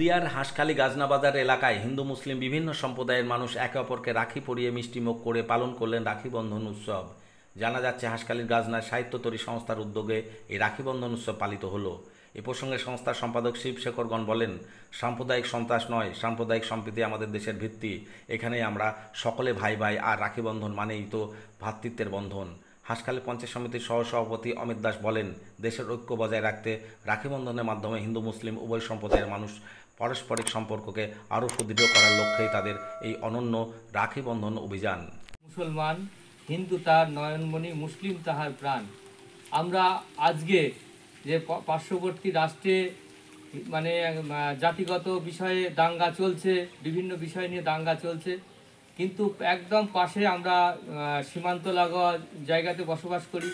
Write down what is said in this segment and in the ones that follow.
নদিয়ার হাঁসখালী গাজনাবাজার এলাকায় হিন্দু মুসলিম বিভিন্ন সম্প্রদায়ের মানুষ একে অপরকে রাখি পরিয়ে মিষ্টিমুখ করে পালন করলেন রাখি বন্ধন উৎসব জানা যাচ্ছে হাঁসখালীর গাজনায় সাহিত্য তরী সংস্থার উদ্যোগে এই রাখি বন্ধন উৎসব পালিত হলো এ প্রসঙ্গে সংস্থার সম্পাদক শিবশেখরগণ বলেন সাম্প্রদায়িক সন্ত্রাস নয় সাম্প্রদায়িক সম্প্রীতি আমাদের দেশের ভিত্তি এখানে আমরা সকলে ভাই ভাই আর রাখি বন্ধন মানেই তো ভ্রাতৃত্বের বন্ধন হাসখালী পঞ্চায়েত সমিতির সহসভাপতি অমিত দাস বলেন দেশের ঐক্য বজায় রাখতে রাখি বন্ধনের মাধ্যমে হিন্দু মুসলিম উভয় সম্প্রদায়ের মানুষ পারস্পরিক সম্পর্ককে আরও সুদৃঢ় করার লক্ষ্যেই তাদের এই অনন্য রাখি বন্ধন অভিযান মুসলমান হিন্দু তার নয়নমণি মুসলিম তাহার প্রাণ আমরা আজকে যে পার্শ্ববর্তী রাষ্ট্রে মানে জাতিগত বিষয়ে দাঙ্গা চলছে বিভিন্ন বিষয় নিয়ে দাঙ্গা চলছে কিন্তু একদম পাশে আমরা সীমান্ত লাগোয়া জায়গাতে বসবাস করি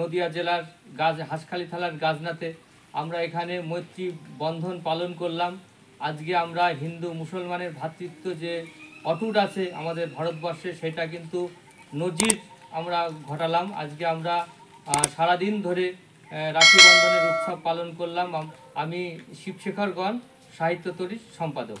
নদিয়া জেলার গাছ হাঁসখালি থালার গাজনাতে আমরা এখানে মৈত্রী বন্ধন পালন করলাম আজকে আমরা হিন্দু মুসলমানের ভ্রাতৃত্ব যে অটুট আছে আমাদের ভারতবর্ষে সেটা কিন্তু নজির আমরা ঘটালাম আজকে আমরা সারাদিন ধরে রাখি বন্ধনের উৎসব পালন করলাম আমি শিবশেখরগণ সাহিত্য তরীর সম্পাদক